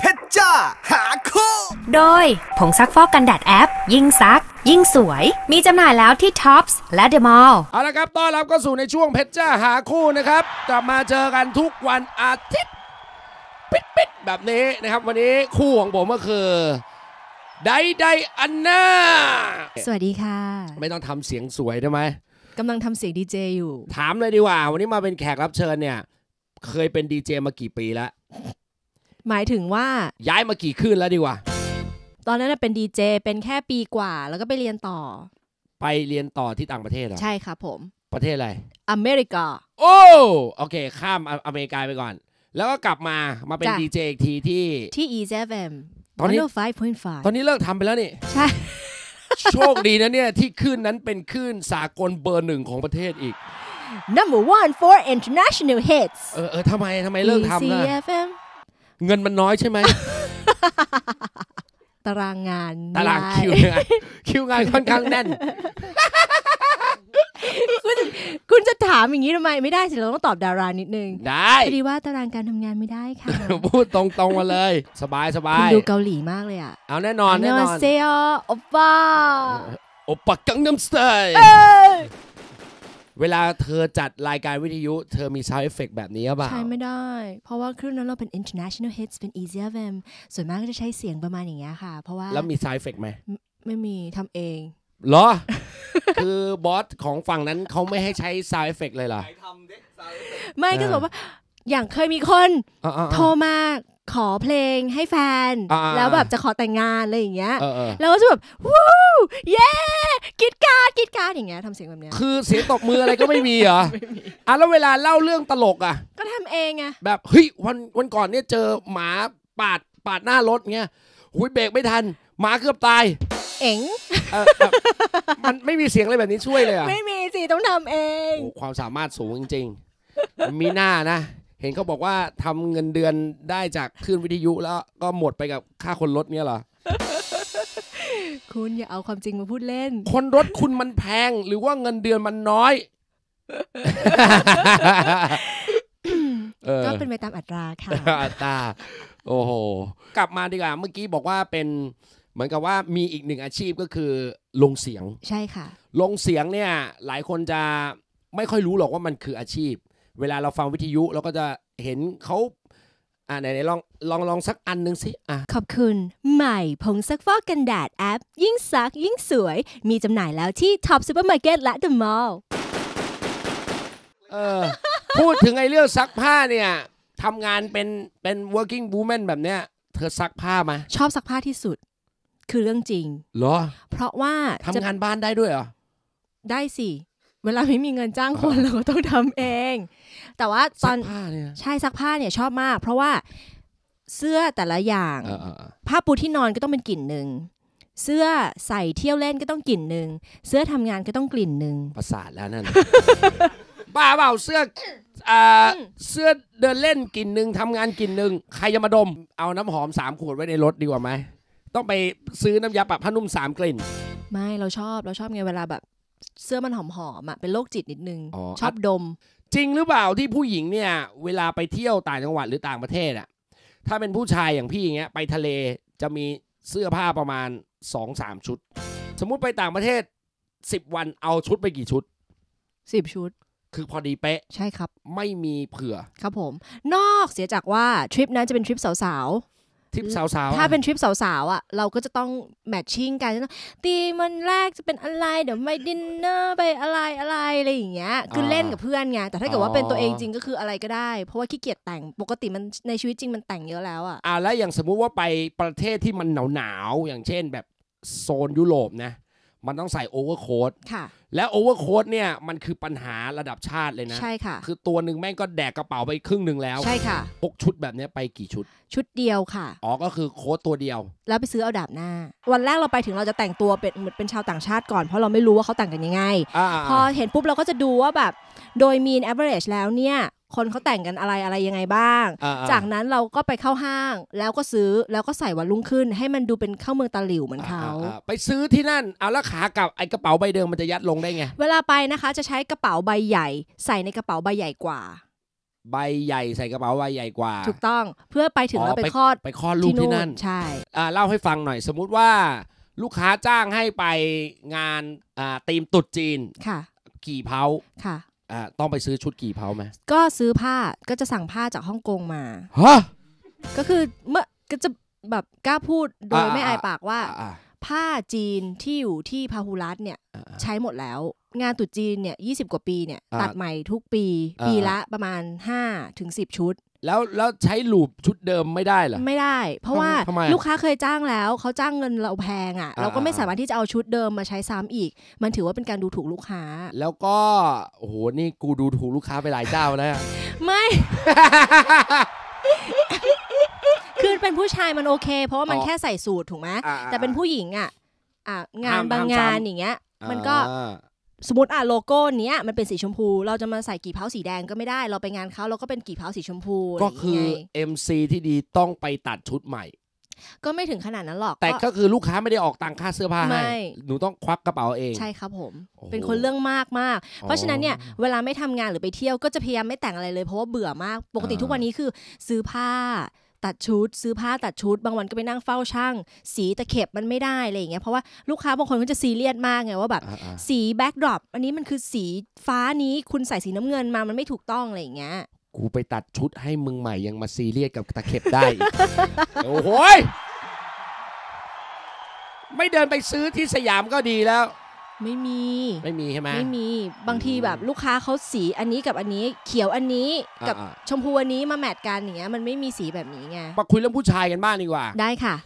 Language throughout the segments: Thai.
เพชรจ้าหาคู่ โดยผงซักฟอกกันแดดแอป ยิ่งซัก ยิ่งสวย มีจำหน่ายแล้วที่ท็อปส์และเดอะมอลล์เอาละครับ ต้อนรับก็สู่ในช่วงเพชรจ้าหาคู่นะครับ กลับมาเจอกันทุกวันอาทิตย์ปิดปิดแบบนี้นะครับ วันนี้ คู่ของผมก็คือ ไดไดอันนาสวัสดีค่ะ ไม่ต้องทำเสียงสวยได้ไหมกำลังทำเสียงดีเจอยู่ถามเลยดีกว่า วันนี้มาเป็นแขกรับเชิญเนี่ย เคยเป็นดีเจมากี่ปีแล้วหมายถึงว่าย้ายมากี่คืนแล้วดีกว่าตอนนั้นเป็นดีเจเป็นแค่ปีกว่า แล้วก็ไปเรียนต่อ ไปเรียนต่อที่ต่างประเทศเหรอใช่ครับผม ประเทศอะไรอเมริกาโอ้โอเค ข้ามอเมริกาไปก่อน แล้วก็กลับมามาเป็นดีเจอีกทีที่ที่ e 7 m ตอนนี้5 5ตอนนี้เลิกทำไปแล้วนี่ใช่โชคดีนะเนี่ยที่คลื่นนั้นเป็นคลื่นสากลเบอร์หนึ่งของประเทศอีก number one for international hits เออเออทำไมทำไมเลิกทำนะ ECFM เงินมันน้อยใช่ไหม ตารางงานตารางคิวงานคิวงานค่อนข้างแน่นคุณคุณจะถามอย่างนี้ทำไมไม่ได้สิ เราต้องตอบดารานิดนึง ได้พอดีว่าตารางการทำงานไม่ได้ค่ะพูดตรงๆมาเลย สบายสบายคุณดูเกาหลีมากเลยอ่ะเอาแน่นอนแน่นอนเซอโอปป้าโอปป้ากังนัมสไตล์เวลาเธอจัดรายการวิทยุ เธอมีซาวดเอฟเฟกแบบนี้หรือเปล่าใช้ไม่ได้ เพราะว่าคลื่นนั้นเราเป็น international hits เป็น easy fm ส่วนมากก็จะใช้เสียงประมาณอย่างเงี้ยค่ะ เพราะว่า แล้วมีซาวดเอฟเฟกไหม ไม่มีทำเอง เหรอคือบอสของฝั่งนั้นเขาไม่ให้ใช้ซาวดเอฟเฟกเลยเหรอไม่ก็บอกว่า อย่างเคยมีคน โทรมาขอเพลงให้แฟน แล้วแบบจะขอแต่งงานอะไรอย่างเงี้ยแล้วก็จะแบบวู้เย้กิดการกิดการอย่างเงี้ยทำเสียงแบบเนี้ยคือเสียงตบมืออะไรก็ไม่มีเหรออ่ะแล้วเวลาเล่าเรื่องตลกอ่ะ ก็ทำเองไงแบบเฮ้ยวันวันก่อนเนี่ยเจอหมาปาดปาดหน้ารถเงี้ย หุยเบรกไม่ทัน หมาเกือบตาย เอ๋งมันไม่มีเสียงอะไรแบบนี้ช่วยเลยอ่ะไม่มีสิต้องทำเอง ความสามารถสูงจริงๆมีหน้านะเห็นเขาบอกว่าทำเงินเดือนได้จากคลื่นวิทยุแล้วก็หมดไปกับค่าคนรถเนี่ยเหรอ คุณอย่าเอาความจริงมาพูดเล่น คนรถคุณมันแพงหรือว่าเงินเดือนมันน้อย ก็เป็นไปตามอัตราค่ะ อัตรา โอ้โห กลับมาดีกว่า เมื่อกี้บอกว่าเป็นเหมือนกับว่ามีอีกหนึ่งอาชีพก็คือลงเสียง ใช่ค่ะ ลงเสียงเนี่ยหลายคนจะไม่ค่อยรู้หรอกว่ามันคืออาชีพเวลาเราฟังวิทยุเราก็จะเห็นเขาอ่าไหนๆลองลองลองสักอันหนึ่งสิอ่ะขอบคุณ ใหม่ผงซักฟอกกันแดดแอป ยิ่งซักยิ่งสวย มีจำหน่ายแล้วที่ท็อปซูเปอร์มาร์เก็ตและเดอะมอลล์เออพูดถึงไอ้เรื่องซักผ้าเนี่ยทำงานเป็นเป็น working woman แบบเนี้ย เธอซักผ้ามา ชอบซักผ้าที่สุด คือเรื่องจริง เหรอ เพราะว่าทำงานบ้านได้ด้วยเหรอได้สิเวลาไม่มีเงินจ้างคนเราก็ต้องทำเอง แต่ว่าตอนใช่ซักผ้าเนี่ยชอบมาก เพราะว่าเสื้อแต่ละอย่างผ้าปูที่นอนก็ต้องเป็นกลิ่นหนึ่งเสื้อใส่เที่ยวเล่นก็ต้องกลิ่นหนึ่งเสื้อทำงานก็ต้องกลิ่นหนึ่งประสาทแล้วนั่นบ้าเปล่าเสื้อเสื้อเดินเล่นกลิ่นหนึ่งทำงานกลิ่นหนึ่งใครจะมาดมเอาน้ำหอมสามขวดไว้ในรถดีกว่าไหมต้องไปซื้อน้ำยาปรับผ้านุ่มสามกลิ่น ไม่เราชอบเราชอบไงเวลาแบบเสื้อมันหอมๆอ่ะเป็นโรคจิตนิดนึงอชอบดม จริงหรือเปล่าที่ผู้หญิงเนี่ย เวลาไปเที่ยวต่างจังหวัดหรือต่างประเทศอะถ้าเป็นผู้ชายอย่างพี่อย่างเงี้ยไปทะเลจะมีเสื้อผ้าประมาณสองสามชุด สมมุติไปต่างประเทศสิบวันเอาชุดไปกี่ชุดสิบชุด คือพอดีเป๊ะใช่ครับ ไม่มีเผื่อครับผม นอกเสียจากว่า ทริปนั้นจะเป็นทริปสาวทริปสาวๆ ถ้าเป็นทริปสาวๆ อ่ะเราก็จะต้องแมทชิ่งกันตีมันแรกจะเป็นอะไร เดี๋ยวไปดินเนอร์ไปอะไรอะไรอะไรอย่างเงี้ยคือเล่นกับเพื่อนไงแต่ถ้าเกิดว่าเป็นตัวเองจริงก็คืออะไรก็ได้ เพราะว่าขี้เกียจแต่งปกติมันในชีวิตจริงมันแต่งเยอะแล้วอ่ะอ่าแล้วอย่างสมมุติว่าไปประเทศที่มันหนาวๆ อย่างเช่นแบบโซนยุโรปนะมันต้องใส่โอเวอร์โค้ดแล้วโอเวอร์โค้ดเนี่ยมันคือปัญหาระดับชาติเลยนะใช่ค่ะ คือตัวหนึ่งแม่งก็แดกกระเป๋าไปครึ่งหนึ่งแล้วใช่ค่ะพกชุดแบบนี้ไปกี่ชุด ชุดเดียวค่ะ อ๋อ ก็คือโค้ดตัวเดียว แล้วไปซื้อเอาดาบหน้า วันแรกเราไปถึงเราจะแต่งตัวเป็นเหมือนเป็นชาวต่างชาติก่อนเพราะเราไม่รู้ว่าเขาแต่งกันยังไง พอเห็นปุ๊บเราก็จะดูว่าแบบ โดยมีน average แล้วเนี่ยคนเขาแต่งกันอะไรอะไรยังไงบ้าง จากนั้นเราก็ไปเข้าห้างแล้วก็ซื้อแล้วก็ใส่วันรุ่งขึ้นให้มันดูเป็นเข้าเมืองตะหลิวเหมือนเขาไปซื้อที่นั่น เอาแล้วขากับไอกระเป๋าใบเดิมมันจะยัดลงได้ไงเวลาไปนะคะจะใช้กระเป๋าใบใหญ่ใส่ในกระเป๋าใบใหญ่กว่า ใบใหญ่ ใส่กระเป๋าใบใหญ่กว่าถูกต้องเพื่อไปถึงแล้วไปคลอดไปคลอดลูกที่นั่นใช่เล่าให้ฟังหน่อยสมมุติว่า ลูกค้าจ้างให้ไปงานตีมตุดจีนค่ะ กี่เผาค่ะอ่าต้องไปซื้อชุดกี่เพาไหมก็ซื้อผ้าก็จะสั่งผ้าจากฮ่องกงมาฮะก็คือเมื่อก็จะแบบกล้าพูดโดยไม่อายปากว่า ผ้าจีนที่อยู่ที่พาหุรัตเนี่ย ใช้หมดแล้ว งานตุ๊จีนเนี่ยยีกว่าปีเนี่ย ตัดใหม่ทุกปี ปีละประมาณ5ถึง10 ชุดแล้วแล้วใช้ลูปชุดเดิมไม่ได้เหรอไม่ได้เพราะว่าลูกค้าเคยจ้างแล้วเขาจ้างเงินเราแพงอ่ะอ่เราก็ไม่สามารถที่จะเอาชุดเดิมมาใช้ซ้ำอีก มันถือว่าเป็นการดูถูกลูกค้า แล้วก็โอ้โหนี่กูดูถูกลูกค้าไปหลายเจ้านะไม่คือเป็นผู้ชายมันโอเค เพราะว่ามันแค่ใส่สูทถูกไหมแต่เป็นผู้หญิงอ่ะอ่ะงานบางงานอย่างเงี้ย มันก็สมมติอ่ะโลโก้เนี้ยมันเป็นสีชมพู เราจะมาใส่กี่เผาสีแดงก็ไม่ได้เราไปงานเขาเราก็เป็นกี่เผาสีชมพูก็คือเอซีที่ดีต้องไปตัดชุดใหม่ก็ไม่ถึงขนาดนั้นหรอกแต่ก็คือลูกค้าไม่ได้ออกตังค่าเสื้อผ้าให้หนูต้องควักกระเป๋าเอง ใช่ครับผมเป็นคนเรื่องมากมากเพราะฉะนั้นเนี่ยเวลาไม่ทำงานหรือไปเที่ยวก็จะพยายามไม่แต่งอะไรเลยเพราะว่าเบื่อมาก ปกติทุกวันนี้คือซื้อผ้าตัดชุด ซื้อผ้าตัดชุด บางวันก็ไปนั่งเฝ้าช่าง สีตะเข็บมันไม่ได้อะไรอย่างเงี้ยเพราะว่าลูกค้าบางคนเขาจะซีเรียสมากไงว่าแบบสีแบ็กดรอป อันนี้มันคือสีฟ้านี้คุณใส่สีน้ำเงินมามันไม่ถูกต้องอะไรอย่างเงี้ยกูไปตัดชุดให้มึงใหม่ยังมาซีเรียสกับตะเข็บได้ โอ้โหไม่เดินไปซื้อที่สยามก็ดีแล้วไม่มีไม่มีใช่ไหมไม่มีบางทีแบบลูกค้าเขาสีอันนี้กับอันนี้เขียวอันนี้กับชมพูอันนี้มาแมทกันอย่างเงี้ย มันไม่มีสีแบบนี้ไงมาคุยเรื่องผู้ชายกันบ้างดีกว่า ได้ค่ะ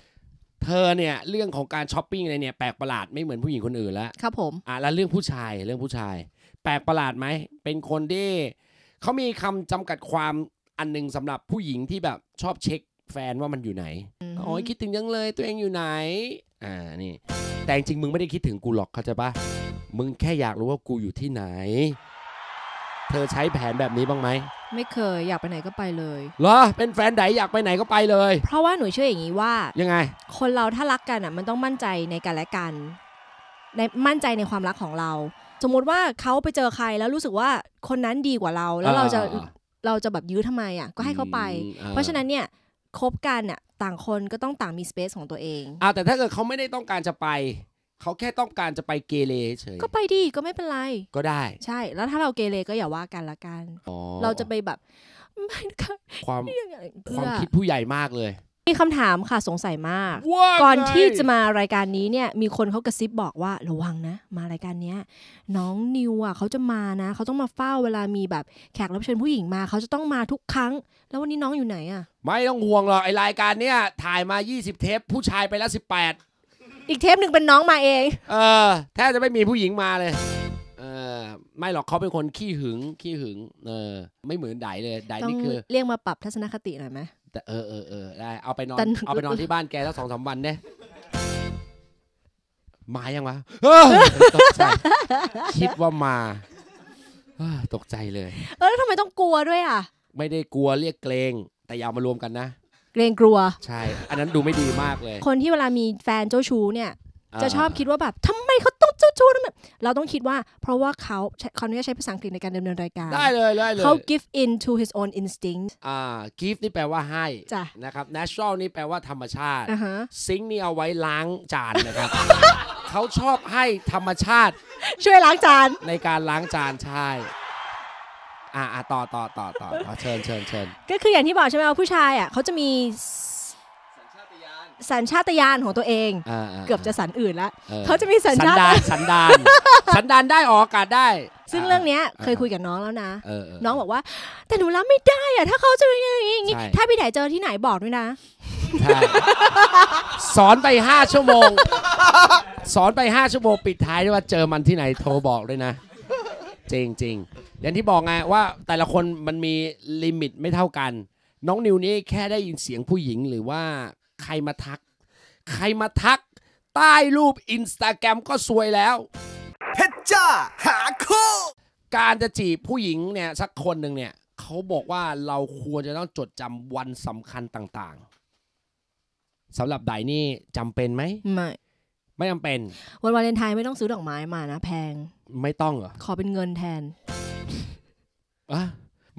เธอเนี่ยเรื่องของการช้อปปิ้งอะไรเนี่ยแปลกประหลาดไม่เหมือนผู้หญิงคนอื่นแล้วครับผมอ่ะแล้วเรื่องผู้ชายเรื่องผู้ชาย แปลกประหลาดไหมเป็นคนที่เขามีคำจำกัดความอันนึงสำหรับผู้หญิงที่แบบชอบเช็คแฟนว่ามันอยู่ไหนอ๋อคิดถึงยังเลยตัวเองอยู่ไหน่านี่แต่จริงมึงไม่ได้คิดถึงกูหรอกเข้าใจปะมึงแค่อยากรู้ว่ากูอยู่ที่ไหน เธอใช้แผนแบบนี้บ้างไหม ไม่เคยอยากไปไหนก็ไปเลย เหรอเป็นแฟนไหนอยากไปไหนก็ไปเลย เพราะว่าหนูเชื่ออย่างนี้ว่า ยังไง คนเราถ้ารักกันอ่ะมันต้องมั่นใจในกันและกัน ในมั่นใจในความรักของเรา สมมุติว่าเขาไปเจอใครแล้วรู้สึกว่าคนนั้นดีกว่าเรา แล้วเราจะเราจะแบบยื้อทำไมอ่ะก็ให้เขาไป เพราะฉะนั้นเนี่ยคบกันอะต่างคนก็ต้องต่างมีสเปซของตัวเองอ่าแต่ถ้าเกิดเขาไม่ได้ต้องการจะไป เขาแค่ต้องการจะไปเกเรเฉยก็ไปดีก็ไม่เป็นไรก็ได้ ใช่แล้วถ้าเราเกเรก็อย่าว่ากันละกันอ๋อเราจะไปแบบไม่ค่ะความความคิดผู้ใหญ่มากเลยมีคำถามค่ะสงสัยมาก ก่อนที่จะมารายการนี้เนี่ยมีคนเขากระซิบบอกว่าระวังนะ มารายการนี้น้องนิวอ่ะเขาจะมานะเขาต้องมาเฝ้าเวลามีแบบแขกรับเชิญผู้หญิงมาเขาจะต้องมาทุกครั้ง แล้ววันนี้น้องอยู่ไหนอ่ะ ไม่ต้องห่วงหรอกไอรายการเนี้ยถ่ายมา 20 เทปผู้ชายไปแล้ว 18 อีกเทปหนึ่งเป็นน้องมาเองเออแทบจะไม่มีผู้หญิงมาเลยเออไม่หรอกเขาเป็นคนขี้หึงขี้หึงเออไม่เหมือนไดเลยไดนี่คือเรียกมาปรับทัศนคติหน่อยไหมแต่เออเออเออได้เอาไปนอนเอาไปนอนที่บ้านแกสักสองสามวันเนี่ยมายังวะตกใจคิดว่ามาตกใจเลย เออแล้วทำไมต้องกลัวด้วยอ่ะไม่ได้กลัวเรียกเกรงแต่อย่ามารวมกันนะเกรงกลัวใช่อันนั้นดูไม่ดีมากเลยคนที่เวลามีแฟนเจ้าชู้เนี่ย จะชอบคิดว่าแบบ ทำไมเขาจูจูนั่นเราต้องคิดว่าเพราะว่าเขาเขาเนี่ยใช้ภาษาอังกฤษในการดำเนินรายการได้เลยได้เลยเขา give in to his own instinct อ่า give นี่แปลว่าให้นะครับ natural นี่แปลว่าธรรมชาติ sink นี่เอาไว้ล้างจานนะครับ เขาชอบให้ธรรมชาติ ช่วยล้างจานในการล้างจานใช่อ่าต่อต่อต่อต่อเชิญเชิญเชิญก็คืออย่างที่บอกใช่ไหมว่าผู้ชายอ่ะเขาจะมีสัญชาตญาณของตัวเอง เกือบจะสันอื่นละเขาจะมีสัญชาติสันดานสันดานได้ออกอากาศได้ ซึ่งเรื่องเนี้ยเคยคุยกับน้องแล้วนะ น้องบอกว่า แต่หนูรับไม่ได้อะถ้าเขาจะเป็นอย่างนี้ถ้าพี่ไหนเจอที่ไหนบอกด้วยนะ สอนไปห้าชั่วโมง สอนไปห้าชั่วโมงปิดท้ายด้วยว่าเจอมันที่ไหนโทรบอกเลยนะ จริงจริงอย่างที่บอกไงว่าแต่ละคนมันมีลิมิตไม่เท่ากัน น้องนิวนี่แค่ได้ยินเสียงผู้หญิงหรือว่าใครมาทัก ใครมาทัก ใต้รูปอินสตาแกรมก็สวยแล้วเพชรจ้าหาคู่การจะจีบผู้หญิงเนี่ยสักคนหนึ่งเนี่ยเขาบอกว่าเราควรจะต้องจดจำวันสำคัญต่างๆสำหรับไดนี่จำเป็นไหม ไม่ ไม่จำเป็น วันวาเลนไทน์ไม่ต้องซื้อดอกไม้มานะ แพง ไม่ต้องเหรอ ขอเป็นเงินแทนอะ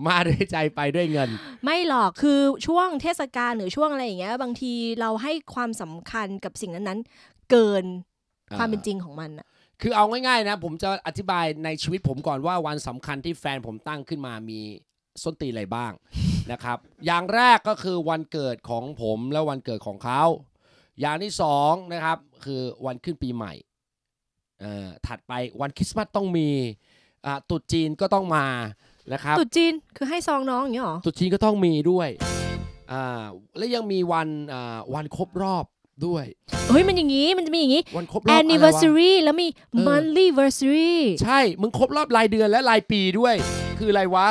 มาด้วยใจไปด้วยเงิน ไม่หรอกคือช่วงเทศกาลหรือช่วงอะไรอย่างเงี้ยบางทีเราให้ความสำคัญกับสิ่งนั้นๆ เกินความเป็นจริงของมันอะคือเอาง่ายๆนะผมจะอธิบายในชีวิตผมก่อนว่าวันสำคัญที่แฟนผมตั้งขึ้นมามีส้นตีอะไรบ้างนะครับ อย่างแรกก็คือวันเกิดของผมและวันเกิดของเขา อย่างที่สองนะครับคือวันขึ้นปีใหม่ถัดไปวันคริสต์มาสต้องมีตุดจีนก็ต้องมานะครับตุจีนคือให้ซองน้องอย่างนี้หรอตุจีนก็ต้องมีด้วยอ่าและยังมีวันอ่าวันครบรอบด้วยเฮ้ยมันอย่างนี้ มันจะมีอย่างนี้วันครบรอบ anniversary แล้วมี monthly anniversary ใช่มึงครบรอบรายเดือนและรายปีด้วย คืออะไรวะ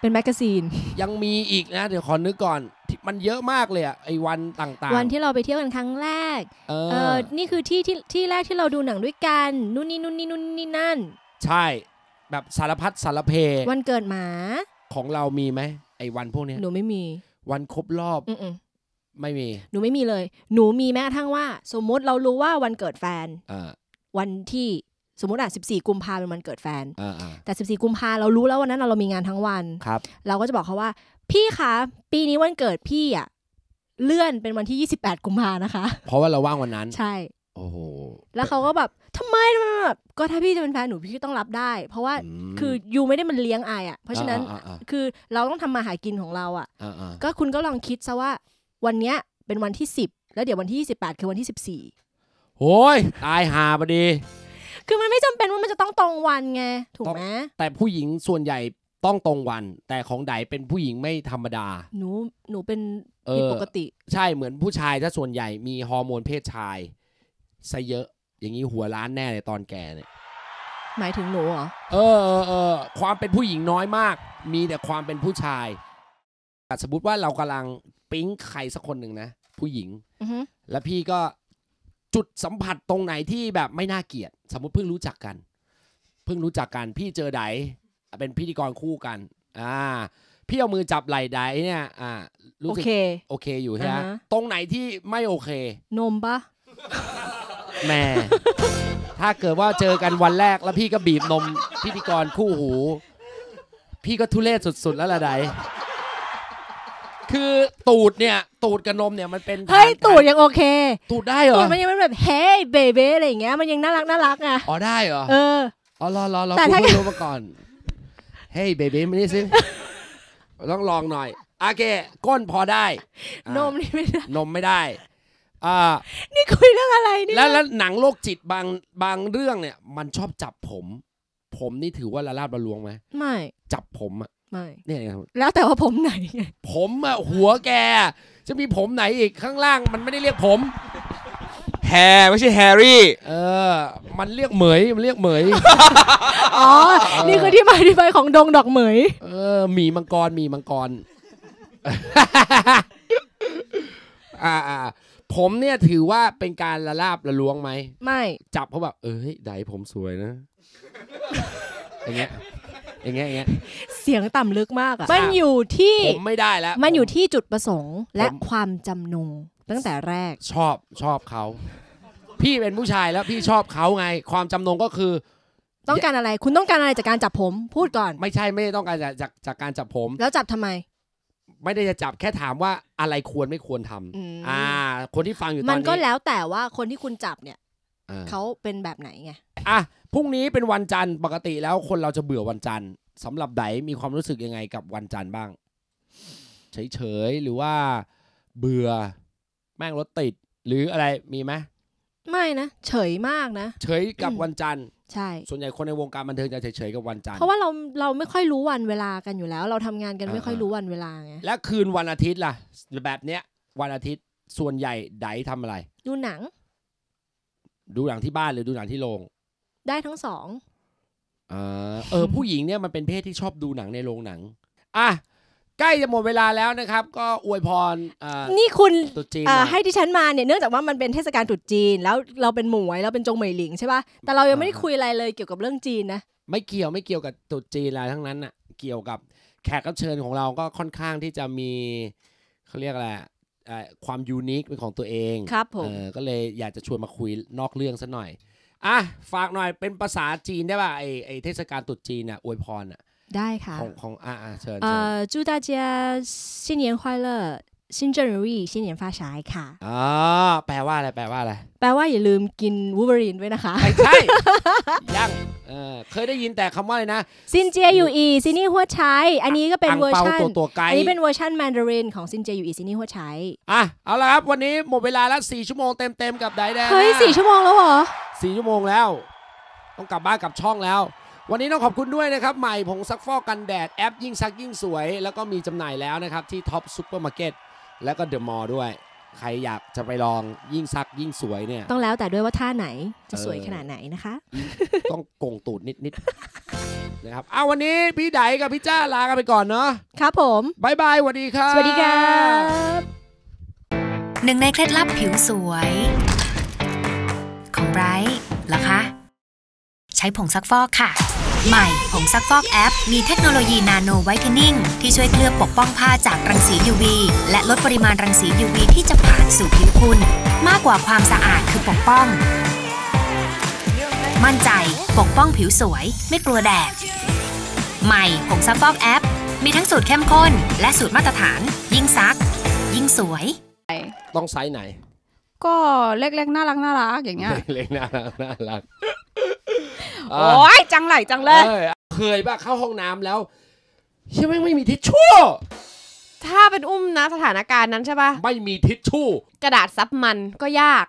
เป็นแมกกาซีนยังมีอีกนะเดี๋ยวขอนึกก่อนมันเยอะมากเลยอะไอ้วันต่างๆ วันที่เราไปเที่ยวกันครั้งแรกเออนี่คือที่ที่ที่แรกที่เราดูหนังด้วยกันนู่นนี่นู่นนี่นู่นนี่นั่นใช่แบบสารพัดสารเพ วันเกิดหมา ของเรามีไหมไอ้วันพวกเนี้ยหนูไม่มีวันครบรอบอไม่มี หนูไม่มีเลย หนูมีแม้กระทั่งว่า สมมติเรารู้ว่าวันเกิดแฟนอวันที่สมมติอ่ะสสิบี่กุมภาเป็นวันเกิดแฟนอ่สิ่สี่กุมภาเรารู้แล้ววันนั้น เรามีงานทั้งวันครับ เราก็จะบอกเขาว่า พี่คะปีนี้วันเกิดพี่อ่ะเลื่อนเป็นวันที่ยี่สิบแปดกุมภานะคะเพราะว่าเราว่างวันนั้น ใช่โอ้โหแล้วเขาก็แบบทำไมแบบก็ถ้าพี่จะเป็นแฟนหนูพี่ต้องรับได้ เพราะว่าคือยูไม่ได้มันเลี้ยงอายอ่ะเพราะฉะนั้นคือเราต้องทำมาหากินของเราอ่ะก็คุณก็ลองคิดซะว่า วันเนี้ยเป็นวันที่สิบแล้วเดี๋ยววันที่สิบแปดคือวันที่สิบสี่โอ้ยตายหาพอดี คือมันไม่จำเป็นว่ามันจะต้องตรงวันไงถูกไหมแต่ผู้หญิงส่วนใหญ่ต้องตรงวัน แต่ของไดเป็นผู้หญิงไม่ธรรมดา หนูหนูเป็นผิดปกติ ใช่เหมือนผู้ชายถ้าส่วนใหญ่มีฮอร์โมนเพศชายซะเยอะอย่างนี้หัวล้านแน่เลยตอนแกเนี่ยหมายถึงหนูเหรอเออเอออความเป็นผู้หญิงน้อยมาก มีแต่ความเป็นผู้ชายสมมติว่าเรากำลังปิ๊งใครสักคนหนึ่งนะ ผู้หญิงอืแล้วพี่ก็จุดสัมผัสตรงไหนที่แบบไม่น่าเกลียดสมมติเพิ่งรู้จักกันเพิ่งรู้จักกันพี่เจอได เป็นพิธีกรคู่กันอ่าพี่เอามือจับไหล่ไดเนี่ย อ่ารู้โอสึกเค โอเคอยู่ใช่ไหมตรงไหนที่ไม่โอเคนมปะแม่ ถ้าเกิดว่าเจอกันวันแรกแล้วพี่ก็บีบนม พิธีกรคู่หู พี่ก็ทุเรศสุดๆแล้วละใด คือตูดเนี่ย ตูดกับนมเนี่ยมันเป็นเฮ้ยตูดยังโอเค ตูดได้เหรอตูดมันยังไม่แบบเฮ้ยเบเบ้อะไรอย่างเงี้ยมันยังน่ารักน่ารักอ่ะ อ๋อได้เหรอเอออ๋อรอรอรอแต่ถ้าเิรู้มาก่อนเฮ้ยเบบีม่นี่สิต้องลองหน่อยโอเคก้นพอได้ นมนี่ไม่ได้นมไม่ได้นี่คุยเรื่องอะไรเนี่ยแล้วแล้วหนังโรคจิตบางบางเรื่องเนี่ย มันชอบจับผม ผมนี่ถือว่าละลาบละลวงไหมไม่จับผมอะไม่เนี่ยแล้วแต่ว่าผมไหนไงผมอะหัวแก จะมีผมไหนอีกข้างล่างมันไม่ได้เรียกผม แฮร์ไม่ใช่แฮร์รี่เออ มันเรียกเหมยมันเรียกเหมยอ๋อนี่คือที่มาที่ไปของดงดอกเหมยเออหมีมังกรมีมังกรอ่าผมเนี่ยถือว่าเป็นการละลาบละล้วงไหม ไม่จับเขาแบบเอ้ยไดผมสวยนะอย่างเงี้ยอย่างเงี้ยอย่างเงี้ยเสียงต่ำลึกมากอะมันอยู่ที่ผมไม่ได้แล้วมันอยู่ที่จุดประสงค์และความจำนงตั้งแต่แรก ชอบชอบเขาพี่เป็นผู้ชายแล้วพี่ชอบเขาไง ความจำนงก็คือ ต้องการอะไร คุณต้องการอะไรจากการจับผม พูดก่อน ไม่ใช่ไม่ได้ต้องการจากจากจากการจับผม แล้วจับทำไมไม่ได้จะจับแค่ถามว่าอะไรควรไม่ควรทำอ่า คนที่ฟังอยู่ตอนนี้มันก็แล้วแต่ว่าคนที่คุณจับเนี่ยเขาเป็นแบบไหนไง อ่ะพรุ่งนี้เป็นวันจันทร์ปกติแล้วคนเราจะเบื่อวันจันทร์สำหรับไดมีความรู้สึกยังไงกับวันจันทร์บ้าง เฉยๆหรือว่าเบื่อแม่งรถติด หรืออะไรมีไหมไม่นะเฉยมากนะเฉยกับวันจันทร์ใช่ ส่วนใหญ่คนในวงการบันเทิงจะเฉยๆกับวันจันทร์ เพราะว่าเราเราไม่ค่อยรู้วันเวลากันอยู่แล้ว เราทำงานกันไม่ค่อยรู้วันเวลาไง และคืนวันอาทิตย์ล่ะแบบเนี้ยวันอาทิตย์ ส่วนใหญ่ ไดทำอะไร ดูหนัง ดูหนังที่บ้านหรือดูหนังที่โรงได้ทั้งสองเออผู้หญิงเนี่ยมันเป็นเพศที่ชอบดูหนังในโรงหนังอ่ะใกล้จะหมดเวลาแล้วนะครับ ก็อวยพรนี่คุณให้ดิฉันมา เนี่ยเนื่องจากว่ามันเป็นเทศกาลตรุษจีนแล้วเราเป็นหมวยเราเป็นจงเหมยหลิงใช่ป่ะแต่เรายังไม่ได้คุยอะไรเลยเกี่ยวกับเรื่องจีนนะไม่เกี่ยวไม่เกี่ยวกับตรุษจีนอะไรทั้งนั้นอ่ะเกี่ยวกับแขกรับเชิญของเราก็ค่อนข้างที่จะมีเขาเรียกอะไรความยูนิคเป็นของตัวเองครับผมก็เลยอยากจะชวนมาคุยนอกเรื่องซะหน่อยอ่ะฝากหน่อยเป็นภาษาจีนได้ป่ะไอไอเทศกาลตรุษจีนอ่ะอวยพรอ่ะได้ค่ะของของอ่าเชิญเอ่อ祝大家新年快乐新正如意新年发财ค่ะอ๋อแปลว่าอะไรแปลว่าอะไรแปลว่าอย่าลืมกินวูเบอรีนไว้นะคะใช่ยังเออเคยได้ยินแต่คำว่าอะไรนะซินเจียอยู่อีซินี่หัวใช้อันนี้ก็เป็นเวอร์ชันอันนี้เป็นเวอร์ชันแมนดารินของซินเจียอยู่อีซินี่หัวใช้อ่ะเอาละครับวันนี้หมดเวลาแล้วสี่ชั่วโมงเต็มเต็มกับไดแดงเฮ้ยสี่ชั่วโมงแล้วเหรอสี่ชั่วโมงแล้ว ต้องกลับบ้านกลับช่องแล้ววันนี้ต้องขอบคุณด้วยนะครับ ใหม่ผงซักฟอกกันแดดแอปยิ่งซักยิ่งสวยแล้วก็มีจำหน่ายแล้วนะครับที่ท็อปซูเปอร์มาร์เก็ตและก็เดอะมอลล์ด้วย ใครอยากจะไปลองยิ่งซักยิ่งสวยเนี่ย ต้องแล้วแต่ด้วยว่าท่าไหนจะสวยขนาดไหนนะคะ ต้องโกงตูดนิดนิดนะครับเอาวันนี้พี่ไดกับพี่จ้าลากันไปก่อนเนาะครับผมบายบายสวัสดีครับสวัสดีครับหนึ่งในเคล็ดลับผิวสวย ของไบรท์เหรอคะใช้ผงซักฟอกค่ะใหม่ผงซักฟอกแอป มีเทคโนโลยีนาโนไวท์เทนนิ่งที่ช่วยเคลือบปกป้องผ้าจากรังสี UV และลดปริมาณรังสี UV ที่จะผ่านสู่ผิวคุณมากกว่าความสะอาดคือปกป้อง มั่นใจปกป้องผิวสวยไม่กลัวแดดใหม่ผงซักฟอกแอป มีทั้งสูตรเข้มข้น และสูตรมาตรฐาน ยิ่งซัก ยิ่งสวย ต้องไซส์ไหน ก็เล็กๆน่ารักน่ารักอย่างเงี้ยเล็กๆน่ารักน่ารักโอ้ยจังไหลจังเลย เคยป้ะเข้าห้องน้ำแล้วใช่ไหมไม่มีทิชชู่ถ้าเป็นอุ้มนะสถานการณ์นั้นใช่ปะไม่มีทิชชู่ กระดาษซับมันก็ยาก